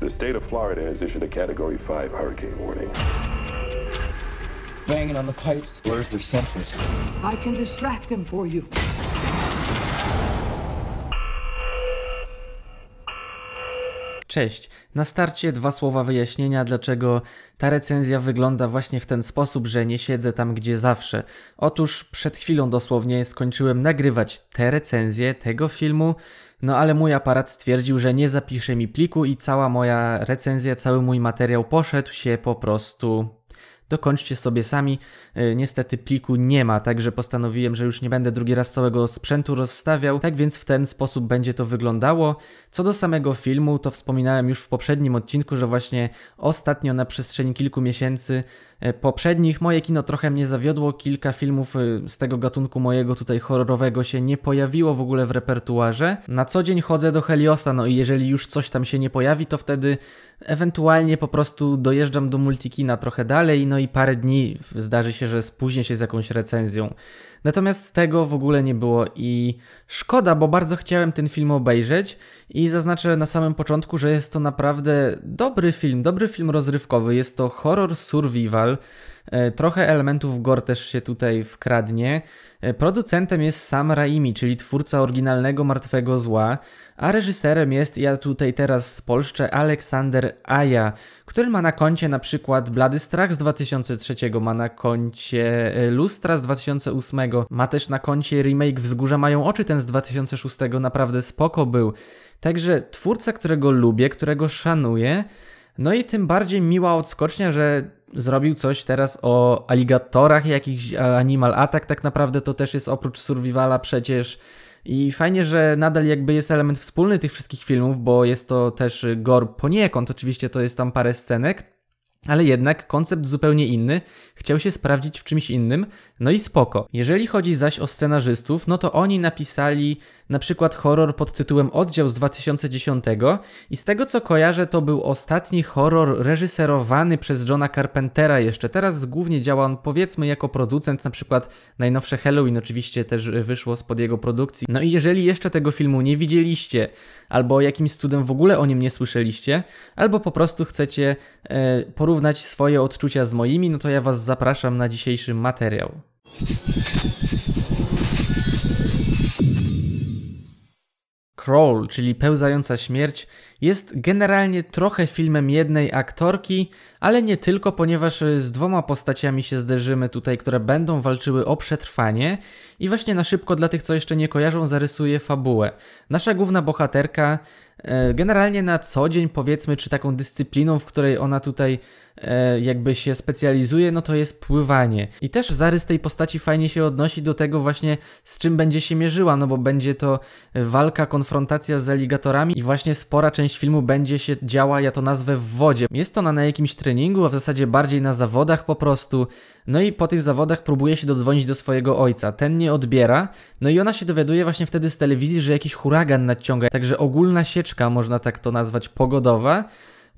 The state of Florida has issued a Category 5 hurricane warning. Banging on the pipes. Where's their senses? I can distract them for you. Cześć. Na starcie dwa słowa wyjaśnienia, dlaczego ta recenzja wygląda właśnie w ten sposób, że nie siedzę tam gdzie zawsze. Otóż przed chwilą dosłownie skończyłem nagrywać tę recenzję tego filmu, no ale mój aparat stwierdził, że nie zapisze mi pliku i cała moja recenzja, cały mój materiał poszedł się po prostu dokończcie sobie sami. E, niestety pliku nie ma, także postanowiłem, że już nie będę drugi raz całego sprzętu rozstawiał, tak więc w ten sposób będzie to wyglądało. Co do samego filmu, to wspominałem już w poprzednim odcinku, że właśnie ostatnio na przestrzeni kilku miesięcy E, poprzednich. Moje kino trochę mnie zawiodło, kilka filmów e, z tego gatunku mojego tutaj horrorowego się nie pojawiło w ogóle w repertuarze. Na co dzień chodzę do Heliosa, no i jeżeli już coś tam się nie pojawi, to wtedy ewentualnie po prostu dojeżdżam do Multikina trochę dalej, no i parę dni zdarzy się, że spóźnię się z jakąś recenzją. Natomiast tego w ogóle nie było i szkoda, bo bardzo chciałem ten film obejrzeć i zaznaczę na samym początku, że jest to naprawdę dobry film, dobry film rozrywkowy. Jest to horror survival. E, trochę elementów gore też się tutaj wkradnie. E, producentem jest sam Raimi, czyli twórca oryginalnego Martwego Zła, a reżyserem jest, ja tutaj teraz spolszczę, Aleksander Aja, który ma na koncie na przykład Blady Strach z 2003, ma na koncie e, Lustra z 2008, ma też na koncie remake Wzgórza Mają Oczy, ten z 2006 naprawdę spoko był. Także twórca, którego lubię, którego szanuję, no i tym bardziej miła odskocznia, że zrobił coś teraz o aligatorach, jakichś Animal Attack, tak naprawdę to też jest oprócz survivala przecież. I fajnie, że nadal jakby jest element wspólny tych wszystkich filmów, bo jest to też gore poniekąd, oczywiście to jest tam parę scenek, ale jednak koncept zupełnie inny, chciał się sprawdzić w czymś innym, no i spoko. Jeżeli chodzi zaś o scenarzystów, no to oni napisali na przykład horror pod tytułem Oddział z 2010 i z tego co kojarzę, to był ostatni horror reżyserowany przez Johna Carpentera jeszcze. Teraz głównie działa on powiedzmy jako producent, na przykład najnowsze Halloween oczywiście też wyszło spod jego produkcji. No i jeżeli jeszcze tego filmu nie widzieliście, albo jakimś cudem w ogóle o nim nie słyszeliście, albo po prostu chcecie e, porównać porównać swoje odczucia z moimi, no to ja Was zapraszam na dzisiejszy materiał. Crawl, czyli Pełzająca Śmierć, jest generalnie trochę filmem jednej aktorki, ale nie tylko, ponieważ z dwoma postaciami się zderzymy tutaj, które będą walczyły o przetrwanie. I właśnie na szybko dla tych, co jeszcze nie kojarzą, zarysuję fabułę. Nasza główna bohaterka e, generalnie na co dzień powiedzmy, czy taką dyscypliną, w której ona tutaj E, jakby się specjalizuje, no to jest pływanie. I też zarys tej postaci fajnie się odnosi do tego właśnie, z czym będzie się mierzyła, no bo będzie to walka, konfrontacja z aligatorami i właśnie spora część filmu będzie się działa, ja to nazwę w wodzie. Jest ona na jakimś treningu, a w zasadzie bardziej na zawodach po prostu. No i po tych zawodach próbuje się dodzwonić do swojego ojca. Ten nie odbiera, no i ona się dowiaduje właśnie wtedy z telewizji, że jakiś huragan nadciąga. Także ogólna sieczka, można tak to nazwać, pogodowa.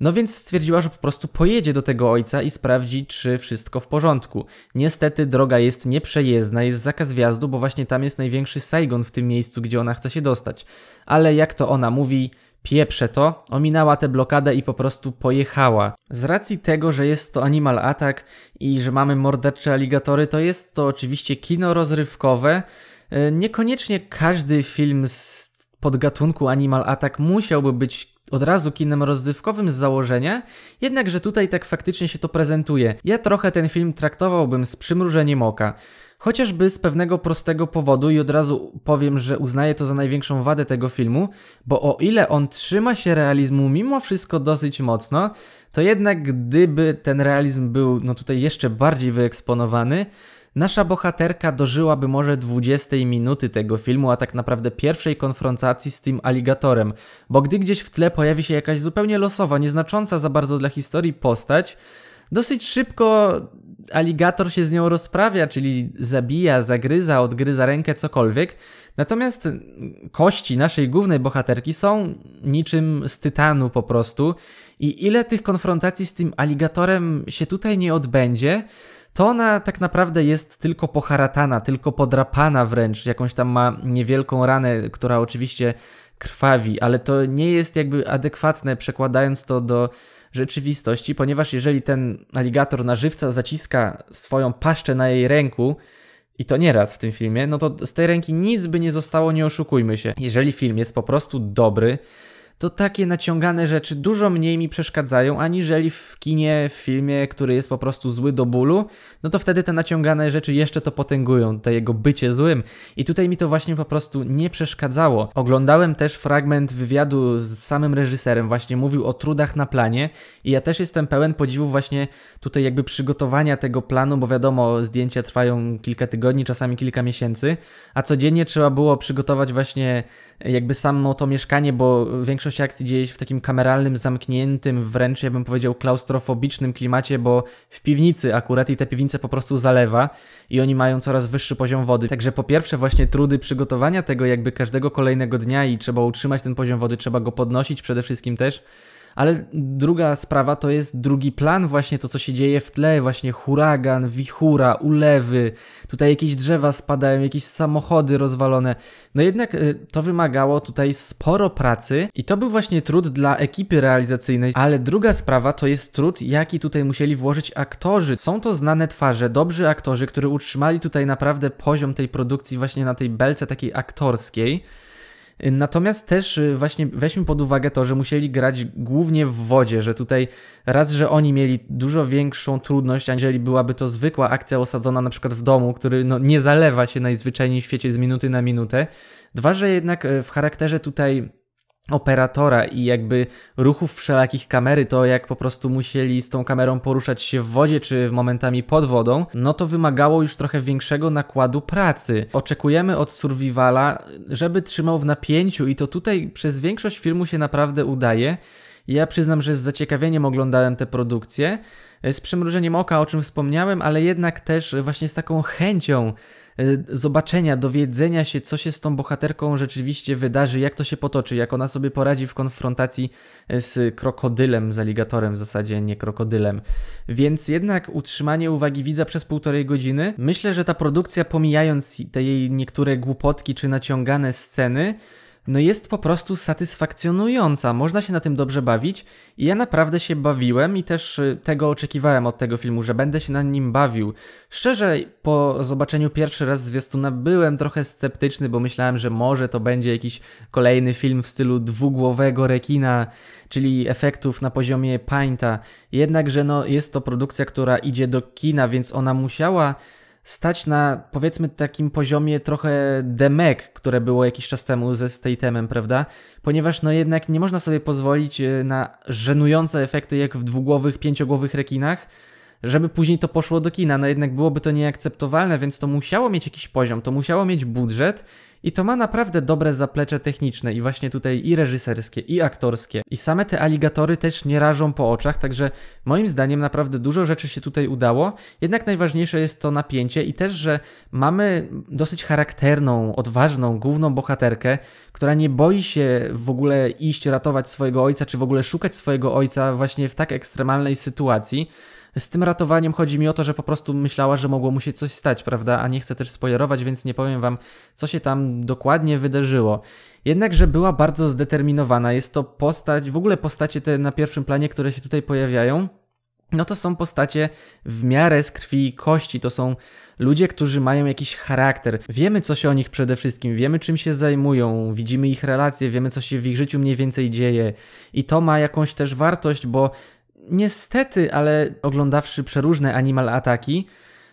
No więc stwierdziła, że po prostu pojedzie do tego ojca i sprawdzi, czy wszystko w porządku. Niestety droga jest nieprzejezdna, jest zakaz wjazdu, bo właśnie tam jest największy Saigon w tym miejscu, gdzie ona chce się dostać. Ale jak to ona mówi, pieprze to, ominęła tę blokadę i po prostu pojechała. Z racji tego, że jest to Animal Attack i że mamy mordercze aligatory, to jest to oczywiście kino rozrywkowe. E, niekoniecznie każdy film z podgatunku Animal Attack musiałby być od razu kinem rozrywkowym z założenia, jednakże tutaj tak faktycznie się to prezentuje. Ja trochę ten film traktowałbym z przymrużeniem oka. Chociażby z pewnego prostego powodu i od razu powiem, że uznaję to za największą wadę tego filmu, bo o ile on trzyma się realizmu mimo wszystko dosyć mocno, to jednak gdyby ten realizm był no tutaj jeszcze bardziej wyeksponowany, Nasza bohaterka dożyłaby może 20 minuty tego filmu, a tak naprawdę pierwszej konfrontacji z tym aligatorem, bo gdy gdzieś w tle pojawi się jakaś zupełnie losowa, nieznacząca za bardzo dla historii postać, dosyć szybko aligator się z nią rozprawia, czyli zabija, zagryza, odgryza rękę, cokolwiek. Natomiast kości naszej głównej bohaterki są niczym z tytanu po prostu. I ile tych konfrontacji z tym aligatorem się tutaj nie odbędzie, to ona tak naprawdę jest tylko poharatana, tylko podrapana wręcz, jakąś tam ma niewielką ranę, która oczywiście krwawi, ale to nie jest jakby adekwatne przekładając to do rzeczywistości, ponieważ jeżeli ten aligator na żywca zaciska swoją paszczę na jej ręku, i to nieraz w tym filmie, no to z tej ręki nic by nie zostało, nie oszukujmy się. Jeżeli film jest po prostu dobry, to takie naciągane rzeczy dużo mniej mi przeszkadzają, aniżeli w kinie, w filmie, który jest po prostu zły do bólu, no to wtedy te naciągane rzeczy jeszcze to potęgują, to jego bycie złym. I tutaj mi to właśnie po prostu nie przeszkadzało. Oglądałem też fragment wywiadu z samym reżyserem, właśnie mówił o trudach na planie i ja też jestem pełen podziwu właśnie tutaj jakby przygotowania tego planu, bo wiadomo, zdjęcia trwają kilka tygodni, czasami kilka miesięcy, a codziennie trzeba było przygotować właśnie jakby samo to mieszkanie, bo większość akcji dzieje się w takim kameralnym, zamkniętym, wręcz ja bym powiedział klaustrofobicznym klimacie, bo w piwnicy akurat i ta piwnica po prostu zalewa i oni mają coraz wyższy poziom wody. Także po pierwsze właśnie trudy przygotowania tego jakby każdego kolejnego dnia i trzeba utrzymać ten poziom wody, trzeba go podnosić przede wszystkim też. Ale druga sprawa to jest drugi plan, właśnie to, co się dzieje w tle, właśnie huragan, wichura, ulewy, tutaj jakieś drzewa spadają, jakieś samochody rozwalone. No jednak y, to wymagało tutaj sporo pracy i to był właśnie trud dla ekipy realizacyjnej, ale druga sprawa to jest trud, jaki tutaj musieli włożyć aktorzy. Są to znane twarze, dobrzy aktorzy, którzy utrzymali tutaj naprawdę poziom tej produkcji właśnie na tej belce takiej aktorskiej. Natomiast też y, właśnie weźmy pod uwagę to, że musieli grać głównie w wodzie, że tutaj raz, że oni mieli dużo większą trudność, aniżeli byłaby to zwykła akcja osadzona na przykład w domu, który no, nie zalewa się najzwyczajniej w świecie z minuty na minutę. Dwa, że jednak y, w charakterze tutaj operatora i jakby ruchów wszelakich kamery, to jak po prostu musieli z tą kamerą poruszać się w wodzie czy momentami pod wodą, no to wymagało już trochę większego nakładu pracy. Oczekujemy od survivala, żeby trzymał w napięciu i to tutaj przez większość filmu się naprawdę udaje. Ja przyznam, że z zaciekawieniem oglądałem te produkcje, z przymrużeniem oka, o czym wspomniałem, ale jednak też właśnie z taką chęcią E, zobaczenia, dowiedzenia się, co się z tą bohaterką rzeczywiście wydarzy, jak to się potoczy, jak ona sobie poradzi w konfrontacji e, z krokodylem, z aligatorem w zasadzie, nie krokodylem. Więc jednak utrzymanie uwagi widza przez półtorej godziny, myślę, że ta produkcja, pomijając te jej niektóre głupotki czy naciągane sceny, no jest po prostu satysfakcjonująca. Można się na tym dobrze bawić i ja naprawdę się bawiłem i też y, tego oczekiwałem od tego filmu, że będę się na nim bawił. Szczerze, po zobaczeniu pierwszy raz zwiastuna byłem trochę sceptyczny, bo myślałem, że może to będzie jakiś kolejny film w stylu dwugłowego rekina, czyli efektów na poziomie Painta. Jednakże no, jest to produkcja, która idzie do kina, więc ona musiała stać na powiedzmy takim poziomie trochę demek, które było jakiś czas temu ze Statemem, prawda? Ponieważ no jednak nie można sobie pozwolić e, na żenujące efekty jak w dwugłowych, pięciogłowych rekinach, żeby później to poszło do kina. No jednak byłoby to nieakceptowalne, więc to musiało mieć jakiś poziom, to musiało mieć budżet i to ma naprawdę dobre zaplecze techniczne i właśnie tutaj i reżyserskie, i aktorskie. I same te aligatory też nie rażą po oczach, także moim zdaniem naprawdę dużo rzeczy się tutaj udało. Jednak najważniejsze jest to napięcie i też, że mamy dosyć charakterną, odważną, główną bohaterkę, która nie boi się w ogóle iść ratować swojego ojca, czy w ogóle szukać swojego ojca właśnie w tak ekstremalnej sytuacji z tym ratowaniem chodzi mi o to, że po prostu myślała, że mogło mu się coś stać, prawda? A nie chcę też spoilerować, więc nie powiem wam, co się tam dokładnie wydarzyło. Jednakże była bardzo zdeterminowana. Jest to postać, w ogóle postacie te na pierwszym planie, które się tutaj pojawiają, no to są postacie w miarę z krwi i kości, to są ludzie, którzy mają jakiś charakter. Wiemy, co się o nich przede wszystkim, wiemy, czym się zajmują, widzimy ich relacje, wiemy, co się w ich życiu mniej więcej dzieje, i to ma jakąś też wartość, bo Niestety, ale oglądawszy przeróżne Animal Ataki,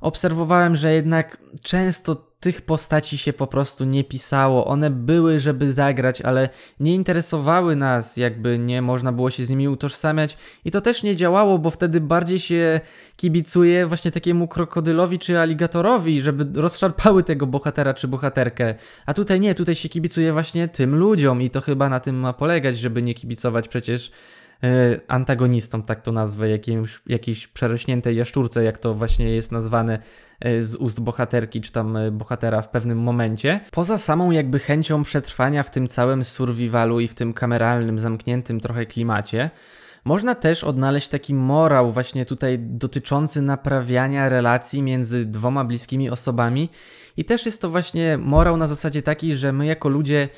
obserwowałem, że jednak często tych postaci się po prostu nie pisało. One były, żeby zagrać, ale nie interesowały nas, jakby nie można było się z nimi utożsamiać. I to też nie działało, bo wtedy bardziej się kibicuje właśnie takiemu krokodylowi czy aligatorowi, żeby rozszarpały tego bohatera czy bohaterkę. A tutaj nie, tutaj się kibicuje właśnie tym ludziom i to chyba na tym ma polegać, żeby nie kibicować przecież E, antagonistą, tak to nazwę, jakimś, jakiejś przerośniętej jaszczurce, jak to właśnie jest nazwane e, z ust bohaterki czy tam e, bohatera w pewnym momencie. Poza samą jakby chęcią przetrwania w tym całym survivalu i w tym kameralnym, zamkniętym trochę klimacie, można też odnaleźć taki morał, właśnie tutaj dotyczący naprawiania relacji między dwoma bliskimi osobami, i też jest to właśnie morał na zasadzie taki, że my jako ludzie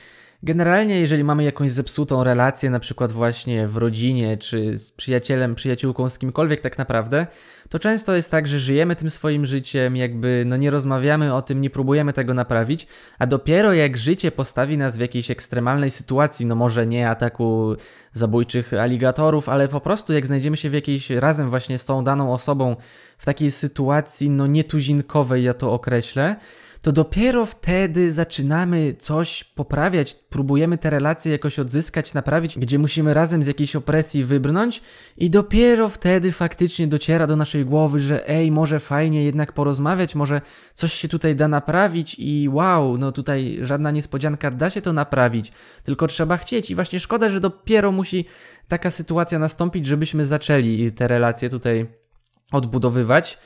Generalnie, jeżeli mamy jakąś zepsutą relację, na przykład właśnie w rodzinie, czy z przyjacielem, przyjaciółką, z kimkolwiek tak naprawdę, to często jest tak, że żyjemy tym swoim życiem, jakby no nie rozmawiamy o tym, nie próbujemy tego naprawić, a dopiero jak życie postawi nas w jakiejś ekstremalnej sytuacji, no może nie ataku zabójczych aligatorów, ale po prostu jak znajdziemy się w jakiejś razem właśnie z tą daną osobą w takiej sytuacji, no nietuzinkowej ja to określę, to dopiero wtedy zaczynamy coś poprawiać, próbujemy te relacje jakoś odzyskać, naprawić, gdzie musimy razem z jakiejś opresji wybrnąć i dopiero wtedy faktycznie dociera do naszej głowy, że ej, może fajnie jednak porozmawiać, może coś się tutaj da naprawić i wow, no tutaj żadna niespodzianka, da się to naprawić, tylko trzeba chcieć i właśnie szkoda, że dopiero musi taka sytuacja nastąpić, żebyśmy zaczęli te relacje tutaj odbudowywać.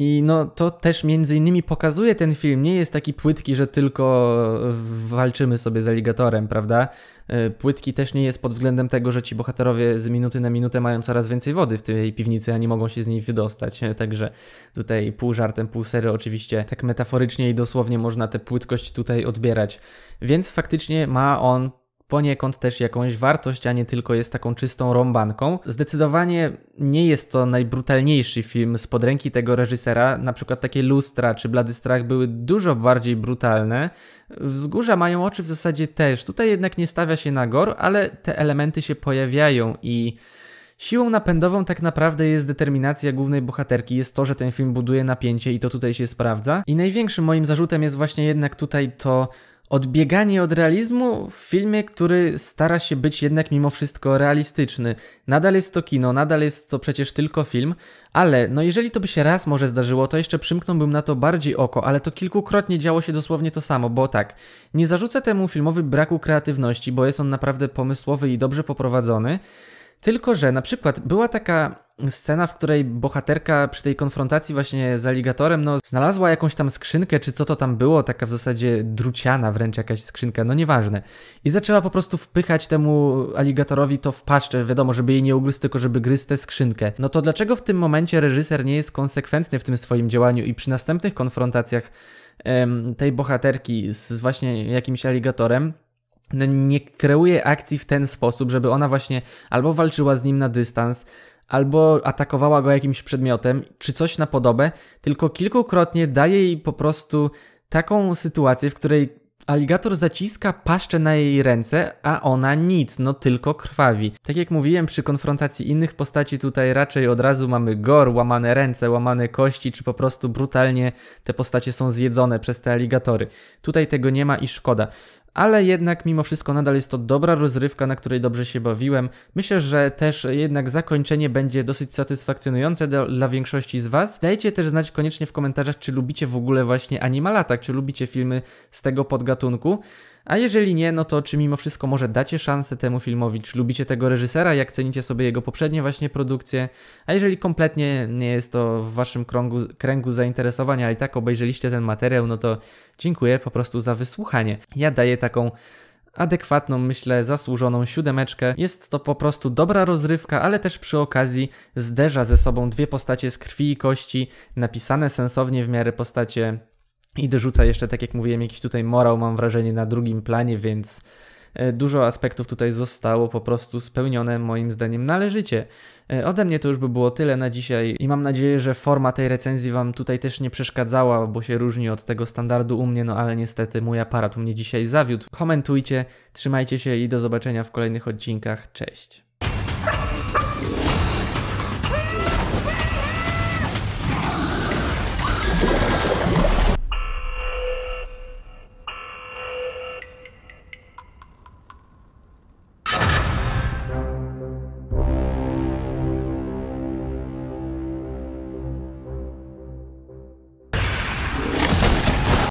I no to też między innymi pokazuje ten film. Nie jest taki płytki, że tylko walczymy sobie z aligatorem, prawda? E, płytki też nie jest pod względem tego, że ci bohaterowie z minuty na minutę mają coraz więcej wody w tej piwnicy, a nie mogą się z niej wydostać. E, także tutaj pół żartem, pół sery oczywiście tak metaforycznie i dosłownie można tę płytkość tutaj odbierać. Więc faktycznie ma on poniekąd też jakąś wartość, a nie tylko jest taką czystą rąbanką. Zdecydowanie nie jest to najbrutalniejszy film z podręki tego reżysera. Na przykład takie Lustra czy Blady Strach były dużo bardziej brutalne. Wzgórza mają oczy w zasadzie też. Tutaj jednak nie stawia się na gor, ale te elementy się pojawiają i Siłą napędową tak naprawdę jest determinacja głównej bohaterki, jest to, że ten film buduje napięcie i to tutaj się sprawdza. I największym moim zarzutem jest właśnie jednak tutaj to odbieganie od realizmu w filmie, który stara się być jednak mimo wszystko realistyczny. Nadal jest to kino, nadal jest to przecież tylko film, ale no jeżeli to by się raz może zdarzyło, to jeszcze przymknąłbym na to bardziej oko, ale to kilkukrotnie działo się dosłownie to samo, bo tak, nie zarzucę temu filmowi braku kreatywności, bo jest on naprawdę pomysłowy i dobrze poprowadzony, tylko, że na przykład była taka scena, w której bohaterka przy tej konfrontacji właśnie z aligatorem, no, znalazła jakąś tam skrzynkę, czy co to tam było, taka w zasadzie druciana wręcz jakaś skrzynka, no nieważne. I zaczęła po prostu wpychać temu aligatorowi to w paszczę, wiadomo, żeby jej nie ugryzł, tylko żeby gryzł tę skrzynkę. No to dlaczego w tym momencie reżyser nie jest konsekwentny w tym swoim działaniu i przy następnych konfrontacjach tej bohaterki z właśnie jakimś aligatorem no nie kreuje akcji w ten sposób, żeby ona właśnie albo walczyła z nim na dystans, albo atakowała go jakimś przedmiotem, czy coś na podobę, tylko kilkukrotnie daje jej po prostu taką sytuację, w której aligator zaciska paszczę na jej ręce, a ona nic, no tylko krwawi. Tak jak mówiłem, przy konfrontacji innych postaci tutaj raczej od razu mamy gor, łamane ręce, łamane kości, czy po prostu brutalnie te postacie są zjedzone przez te aligatory. Tutaj tego nie ma i szkoda ale jednak mimo wszystko nadal jest to dobra rozrywka, na której dobrze się bawiłem. Myślę, że też jednak zakończenie będzie dosyć satysfakcjonujące dla, dla większości z Was. Dajcie też znać koniecznie w komentarzach, czy lubicie w ogóle właśnie Animalata, czy lubicie filmy z tego podgatunku. A jeżeli nie, no to czy mimo wszystko może dacie szansę temu filmowi, czy lubicie tego reżysera, jak cenicie sobie jego poprzednie właśnie produkcje, a jeżeli kompletnie nie jest to w waszym krągu, kręgu zainteresowania, ale i tak obejrzeliście ten materiał, no to dziękuję po prostu za wysłuchanie. Ja daję taką adekwatną, myślę, zasłużoną siódemeczkę. Jest to po prostu dobra rozrywka, ale też przy okazji zderza ze sobą dwie postacie z krwi i kości, napisane sensownie w miarę postacie i dorzuca jeszcze, tak jak mówiłem, jakiś tutaj morał, mam wrażenie, na drugim planie, więc e, dużo aspektów tutaj zostało po prostu spełnione moim zdaniem należycie. E, ode mnie to już by było tyle na dzisiaj i mam nadzieję, że forma tej recenzji Wam tutaj też nie przeszkadzała, bo się różni od tego standardu u mnie, no ale niestety mój aparat u mnie dzisiaj zawiódł. Komentujcie, trzymajcie się i do zobaczenia w kolejnych odcinkach. Cześć!